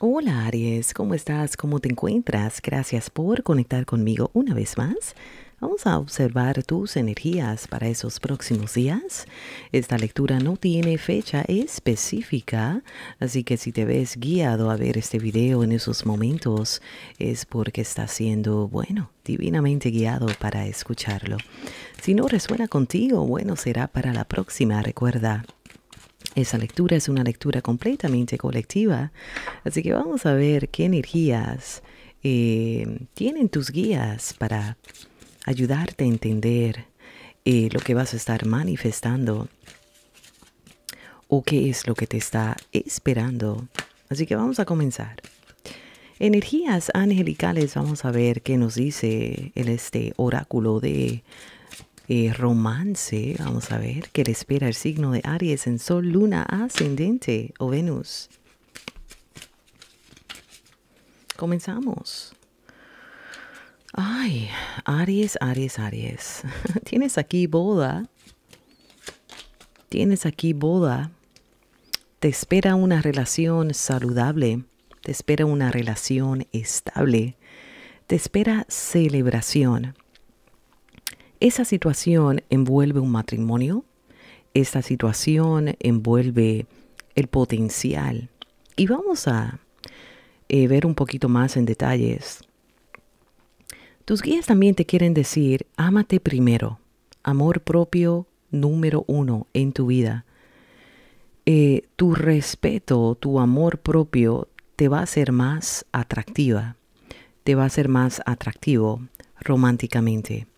Hola Aries, ¿cómo estás? ¿Cómo te encuentras? Gracias por conectar conmigo una vez más. Vamos a observar tus energías para esos próximos días. Esta lectura no tiene fecha específica, así que si te ves guiado a ver este video en esos momentos es porque estás siendo, bueno, divinamente guiado para escucharlo. Si no resuena contigo, bueno, será para la próxima. Recuerda, esa lectura es una lectura completamente colectiva, así que vamos a ver qué energías eh, tienen tus guías para ayudarte a entender eh, lo que vas a estar manifestando o qué es lo que te está esperando. Así que vamos a comenzar. Energías angelicales, vamos a ver qué nos dice el este oráculo de eh, romance. Vamos a ver qué le espera el signo de Aries en Sol, Luna, Ascendente o Venus. Comenzamos. Ay, Aries, Aries, Aries. Tienes aquí boda. Tienes aquí boda. Te espera una relación saludable. Te espera una relación estable. Te espera celebración esa situación envuelve un matrimonio, esta situación envuelve el potencial. Y vamos a eh, ver un poquito más en detalles. Tus guías también te quieren decir, ámate primero, amor propio número uno en tu vida. Eh, tu respeto, tu amor propio te va a ser más atractiva, te va a ser más atractivo románticamente.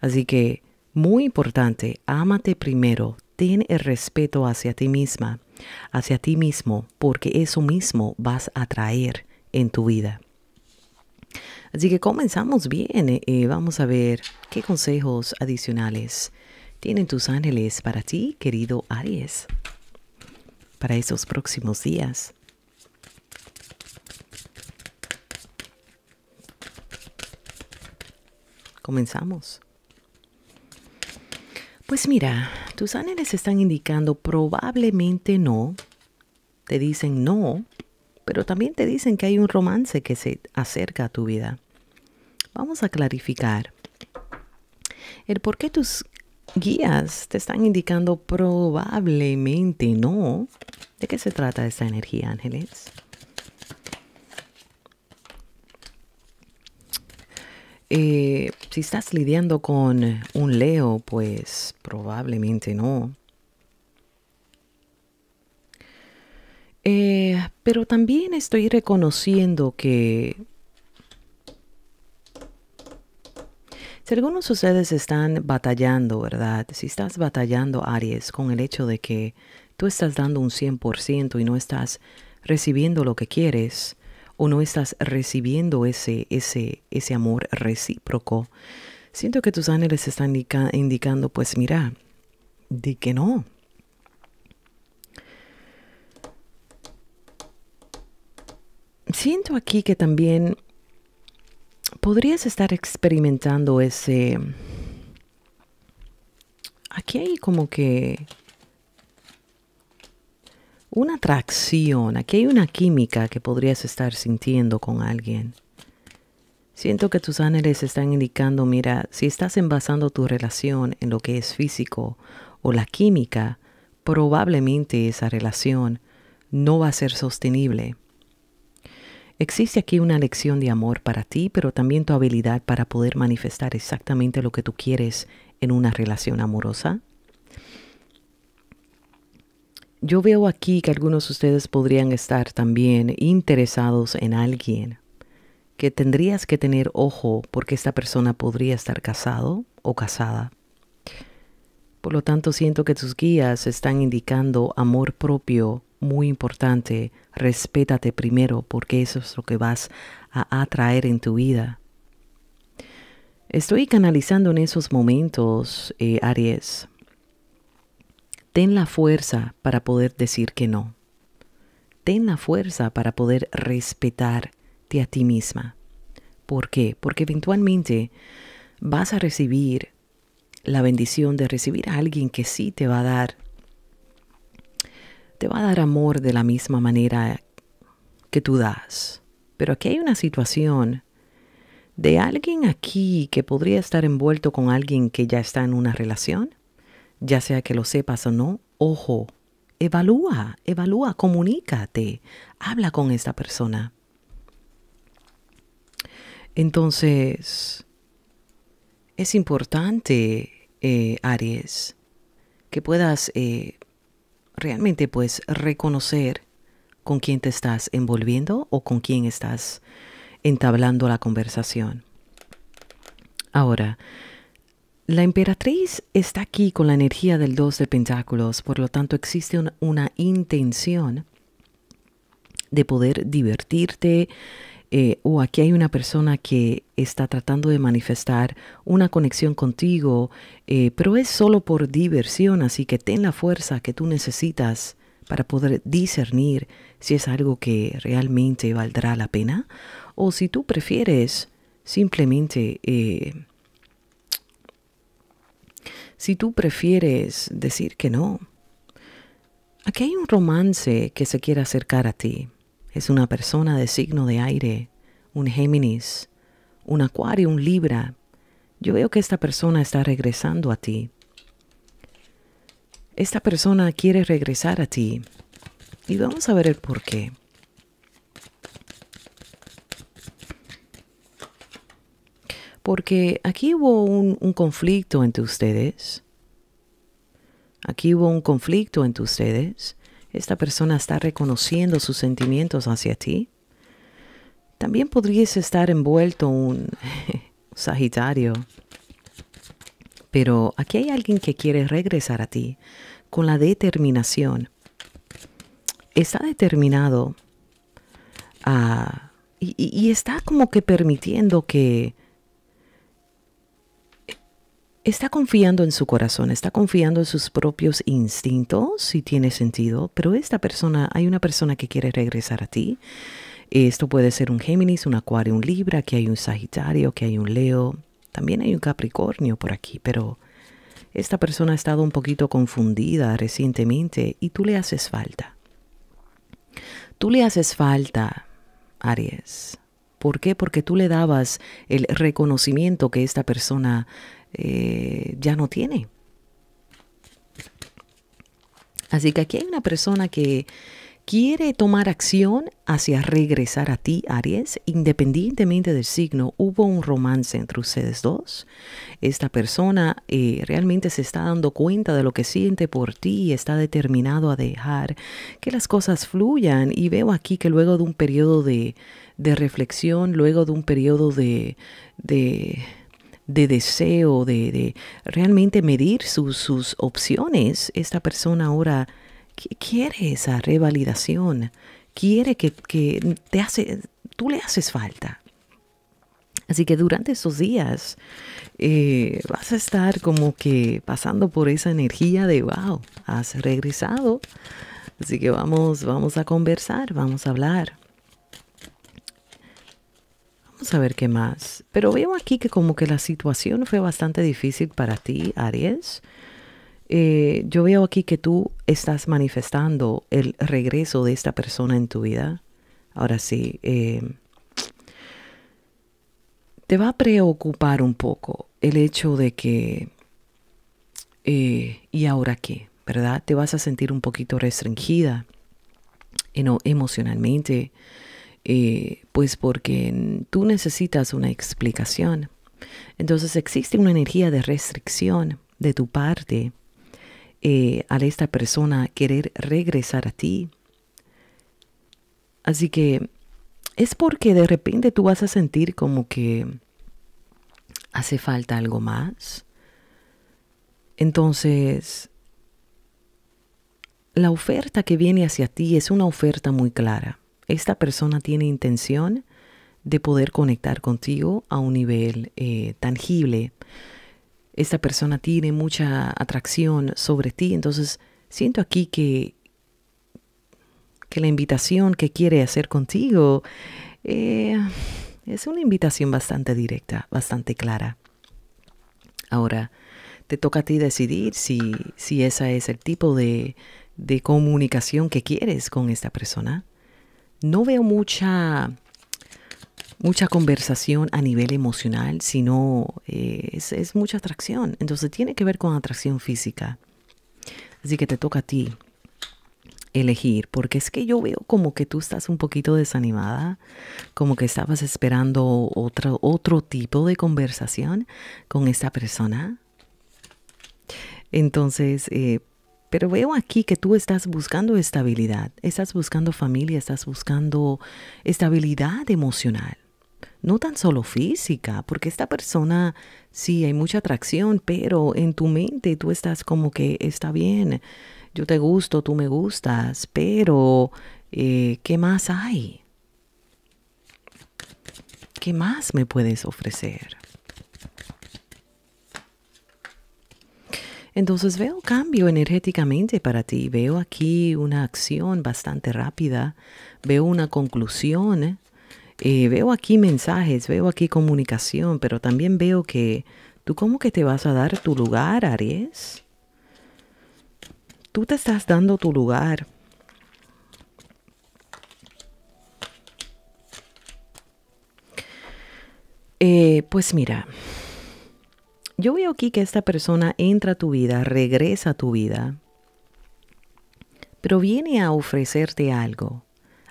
Así que, muy importante, ámate primero, ten el respeto hacia ti misma, hacia ti mismo, porque eso mismo vas a traer en tu vida. Así que comenzamos bien y eh, eh, vamos a ver qué consejos adicionales tienen tus ángeles para ti, querido Aries, para estos próximos días. Comenzamos. Pues mira, tus ángeles están indicando probablemente no, te dicen no, pero también te dicen que hay un romance que se acerca a tu vida. Vamos a clarificar el por qué tus guías te están indicando probablemente no. ¿De qué se trata esta energía, ángeles? Eh, si estás lidiando con un Leo, pues probablemente no. Eh, pero también estoy reconociendo que si algunos de ustedes están batallando, ¿verdad? Si estás batallando, Aries, con el hecho de que tú estás dando un 100% y no estás recibiendo lo que quieres, o no estás recibiendo ese, ese, ese amor recíproco, siento que tus ángeles están indicando, pues mira, de que no. Siento aquí que también podrías estar experimentando ese... Aquí hay como que una atracción, aquí hay una química que podrías estar sintiendo con alguien. Siento que tus ángeles están indicando, mira, si estás envasando tu relación en lo que es físico o la química, probablemente esa relación no va a ser sostenible. Existe aquí una lección de amor para ti, pero también tu habilidad para poder manifestar exactamente lo que tú quieres en una relación amorosa yo veo aquí que algunos de ustedes podrían estar también interesados en alguien que tendrías que tener ojo porque esta persona podría estar casado o casada. Por lo tanto, siento que tus guías están indicando amor propio muy importante. Respétate primero porque eso es lo que vas a atraer en tu vida. Estoy canalizando en esos momentos, eh, Aries, Ten la fuerza para poder decir que no. Ten la fuerza para poder respetarte a ti misma. ¿Por qué? Porque eventualmente vas a recibir la bendición de recibir a alguien que sí te va a dar, te va a dar amor de la misma manera que tú das. Pero aquí hay una situación de alguien aquí que podría estar envuelto con alguien que ya está en una relación ya sea que lo sepas o no, ojo, evalúa, evalúa, comunícate, habla con esta persona. Entonces, es importante, eh, Aries, que puedas eh, realmente pues reconocer con quién te estás envolviendo o con quién estás entablando la conversación. Ahora, la emperatriz está aquí con la energía del dos de Pentáculos, por lo tanto existe una, intención de poder divertirte eh, o aquí hay una persona que está tratando de manifestar una conexión contigo, eh, pero es solo por diversión, así que ten la fuerza que tú necesitas para poder discernir si es algo que realmente valdrá la pena o si tú prefieres simplemente... Eh, si tú prefieres decir que no. Aquí hay un romance que se quiere acercar a ti. Es una persona de signo de aire, un Géminis, un Acuario, un Libra. Yo veo que esta persona está regresando a ti. Esta persona quiere regresar a ti. Y vamos a ver el por qué. porque aquí hubo un, conflicto entre ustedes. Aquí hubo un conflicto entre ustedes. Esta persona está reconociendo sus sentimientos hacia ti. También podrías estar envuelto un Sagitario. Pero aquí hay alguien que quiere regresar a ti con la determinación. Está determinado y está como que permitiendo que, está confiando en su corazón, está confiando en sus propios instintos, si tiene sentido, pero esta persona, hay una persona que quiere regresar a ti. Esto puede ser un Géminis, un Acuario, un Libra, que hay un Sagitario, que hay un Leo, también hay un Capricornio por aquí, pero esta persona ha estado un poquito confundida recientemente y tú le haces falta. Tú le haces falta, Aries. ¿Por qué? Porque tú le dabas el reconocimiento que esta persona eh, ya no tiene. Así que aquí hay una persona que quiere tomar acción hacia regresar a ti, Aries, independientemente del signo. Hubo un romance entre ustedes dos. Esta persona eh, realmente se está dando cuenta de lo que siente por ti y está determinado a dejar que las cosas fluyan. Y veo aquí que luego de un periodo de, reflexión, luego de un periodo de de deseo, de, realmente medir sus opciones, esta persona ahora quiere esa revalidación, quiere que, te hace, tú le haces falta. Así que durante esos días eh, vas a estar como que pasando por esa energía de, wow, has regresado. Así que vamos, vamos a conversar, vamos a hablar. Vamos a ver qué más. Pero veo aquí que como que la situación fue bastante difícil para ti, Aries. Eh, yo veo aquí que tú estás manifestando el regreso de esta persona en tu vida. Ahora sí, em, te va a preocupar un poco el hecho de que, eh, ¿y ahora qué? ¿Verdad? Te vas a sentir un poquito restringida emocionalmente. Eh, pues porque tú necesitas una explicación. Entonces existe una energía de restricción de tu parte eh, a esta persona querer regresar a ti. Así que es porque de repente tú vas a sentir como que hace falta algo más. Entonces, la oferta que viene hacia ti es una oferta muy clara esta persona tiene intención de poder conectar contigo a un nivel eh, tangible. Esta persona tiene mucha atracción sobre ti, entonces siento aquí que, que la invitación que quiere hacer contigo eh, es una invitación bastante directa, bastante clara. Ahora, te toca a ti decidir si, ese es el tipo de comunicación que quieres con esta persona no veo mucha, mucha conversación a nivel emocional, sino eh, es, mucha atracción. Entonces tiene que ver con atracción física. Así que te toca a ti elegir, porque es que yo veo como que tú estás un poquito desanimada, como que estabas esperando otro, otro tipo de conversación con esta persona. Entonces, eh, pero veo aquí que tú estás buscando estabilidad, estás buscando familia, estás buscando estabilidad emocional. No tan solo física, porque esta persona sí hay mucha atracción, pero en tu mente tú estás como que está bien, yo te gusto, tú me gustas, pero eh, ¿qué más hay? ¿Qué más me puedes ofrecer? Entonces veo cambio energéticamente para ti, veo aquí una acción bastante rápida, veo una conclusión, eh, veo aquí mensajes, veo aquí comunicación, pero también veo que tú como que te vas a dar tu lugar, Aries. Tú te estás dando tu lugar. Eh, pues mira, yo veo aquí que esta persona entra a tu vida, regresa a tu vida, pero viene a ofrecerte algo,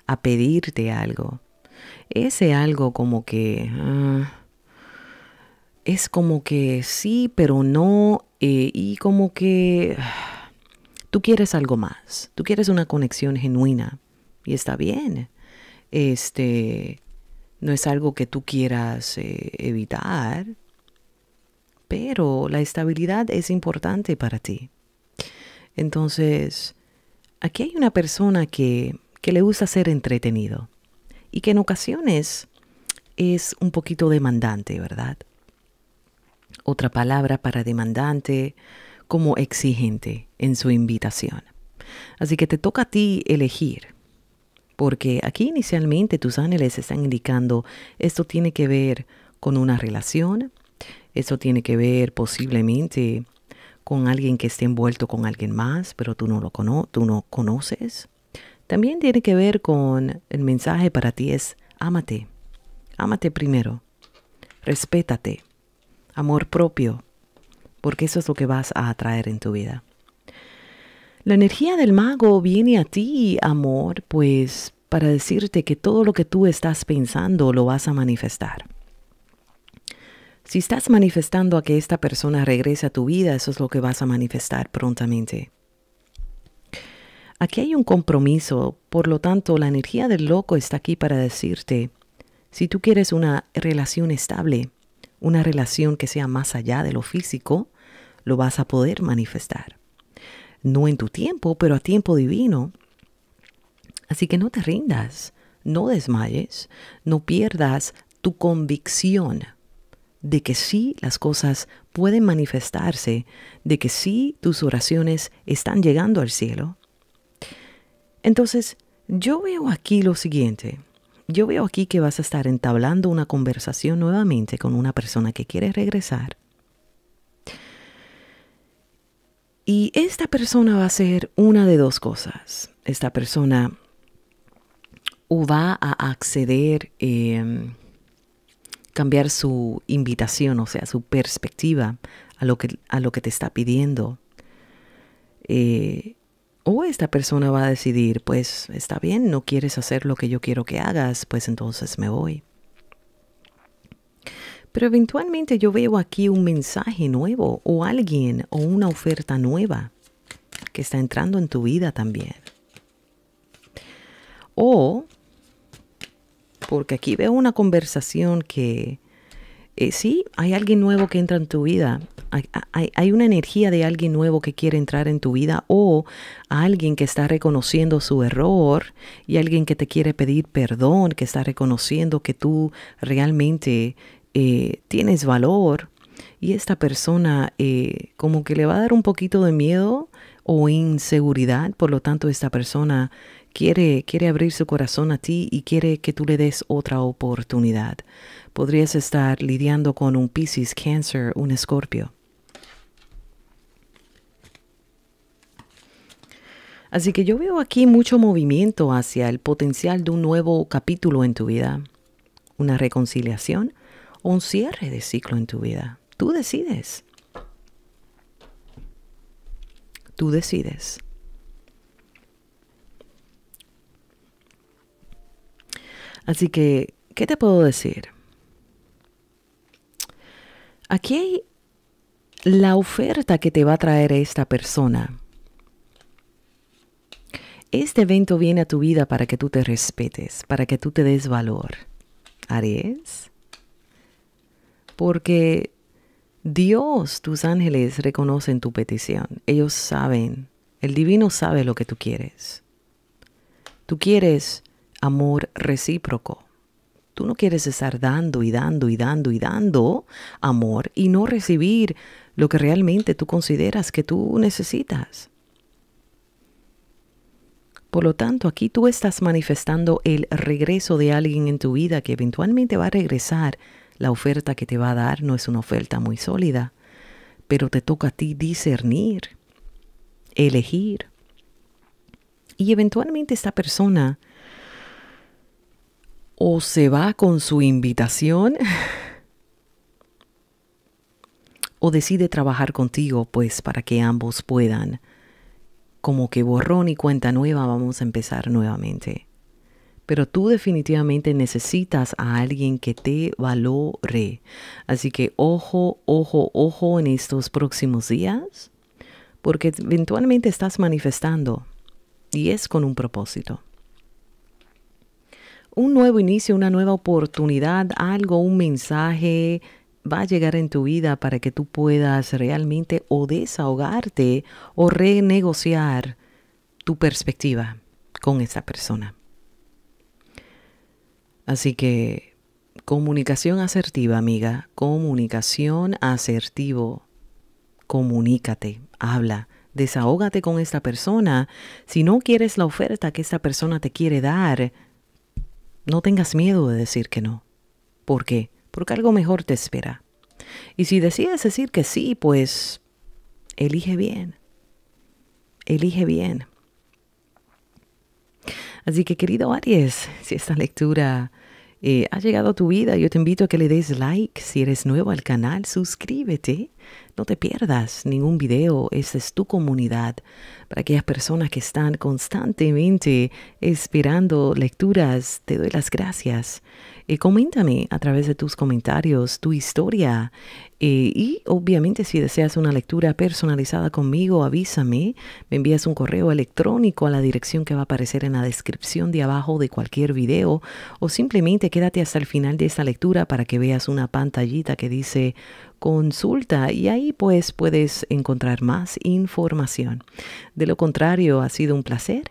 a pedirte algo. Ese algo como que... Ah, es como que sí, pero no, eh, y como que ah, tú quieres algo más, tú quieres una conexión genuina, y está bien. Este, no es algo que tú quieras eh, evitar, pero la estabilidad es importante para ti. Entonces, aquí hay una persona que, le gusta ser entretenido y que en ocasiones es un poquito demandante, ¿verdad? Otra palabra para demandante como exigente en su invitación. Así que te toca a ti elegir, porque aquí inicialmente tus ángeles están indicando esto tiene que ver con una relación, eso tiene que ver posiblemente con alguien que esté envuelto con alguien más, pero tú no lo tú no conoces. También tiene que ver con el mensaje para ti es ámate. Ámate primero. Respétate. Amor propio, porque eso es lo que vas a atraer en tu vida. La energía del mago viene a ti, amor, pues para decirte que todo lo que tú estás pensando lo vas a manifestar. Si estás manifestando a que esta persona regrese a tu vida, eso es lo que vas a manifestar prontamente. Aquí hay un compromiso, por lo tanto la energía del loco está aquí para decirte, si tú quieres una relación estable, una relación que sea más allá de lo físico, lo vas a poder manifestar. No en tu tiempo, pero a tiempo divino. Así que no te rindas, no desmayes, no pierdas tu convicción de que sí las cosas pueden manifestarse, de que sí tus oraciones están llegando al cielo. Entonces, yo veo aquí lo siguiente. Yo veo aquí que vas a estar entablando una conversación nuevamente con una persona que quiere regresar. Y esta persona va a ser una de dos cosas. Esta persona o va a acceder em, cambiar su invitación, o sea, su perspectiva a lo que, a lo que te está pidiendo. Eh, o esta persona va a decidir, pues está bien, no quieres hacer lo que yo quiero que hagas, pues entonces me voy. Pero eventualmente yo veo aquí un mensaje nuevo o alguien o una oferta nueva que está entrando en tu vida también. O porque aquí veo una conversación que eh, sí, hay alguien nuevo que entra en tu vida, hay, una energía de alguien nuevo que quiere entrar en tu vida o alguien que está reconociendo su error y alguien que te quiere pedir perdón, que está reconociendo que tú realmente eh, tienes valor y esta persona eh, como que le va a dar un poquito de miedo o inseguridad, por lo tanto esta persona quiere, quiere abrir su corazón a ti y quiere que tú le des otra oportunidad. Podrías estar lidiando con un Pisces, Cancer un Escorpio. Así que yo veo aquí mucho movimiento hacia el potencial de un nuevo capítulo en tu vida, una reconciliación o un cierre de ciclo en tu vida. Tú decides. Tú decides. Así que, ¿qué te puedo decir? Aquí hay la oferta que te va a traer esta persona. Este evento viene a tu vida para que tú te respetes, para que tú te des valor. Aries. Porque Dios, tus ángeles, reconocen tu petición. Ellos saben, el divino sabe lo que tú quieres. Tú quieres amor recíproco. Tú no quieres estar dando y dando y dando y dando amor y no recibir lo que realmente tú consideras que tú necesitas. Por lo tanto, aquí tú estás manifestando el regreso de alguien en tu vida que eventualmente va a regresar. La oferta que te va a dar no es una oferta muy sólida, pero te toca a ti discernir, elegir. Y eventualmente esta persona o se va con su invitación o decide trabajar contigo, pues para que ambos puedan, como que borrón y cuenta nueva, vamos a empezar nuevamente. Pero tú definitivamente necesitas a alguien que te valore. Así que ojo, ojo, ojo en estos próximos días, porque eventualmente estás manifestando y es con un propósito un nuevo inicio, una nueva oportunidad, algo, un mensaje va a llegar en tu vida para que tú puedas realmente o desahogarte o renegociar tu perspectiva con esa persona. Así que comunicación asertiva, amiga, comunicación asertivo. Comunícate, habla, desahógate con esta persona. Si no quieres la oferta que esta persona te quiere dar, no tengas miedo de decir que no. ¿Por qué? Porque algo mejor te espera. Y si decides decir que sí, pues elige bien. Elige bien. Así que querido Aries, si esta lectura eh, ha llegado a tu vida, yo te invito a que le des like. Si eres nuevo al canal, suscríbete. No te pierdas ningún video. Esta es tu comunidad. Para aquellas personas que están constantemente esperando lecturas, te doy las gracias. Eh, coméntame a través de tus comentarios tu historia eh, y obviamente si deseas una lectura personalizada conmigo, avísame, me envías un correo electrónico a la dirección que va a aparecer en la descripción de abajo de cualquier video o simplemente quédate hasta el final de esta lectura para que veas una pantallita que dice consulta y ahí pues puedes encontrar más información. De lo contrario, ha sido un placer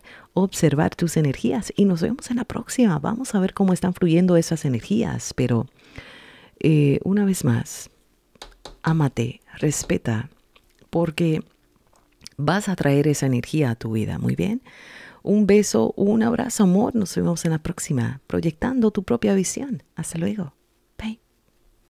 observar tus energías y nos vemos en la próxima. Vamos a ver cómo están fluyendo esas energías, pero eh, una vez más, ámate, respeta, porque vas a traer esa energía a tu vida, muy bien. Un beso, un abrazo, amor, nos vemos en la próxima, proyectando tu propia visión. Hasta luego.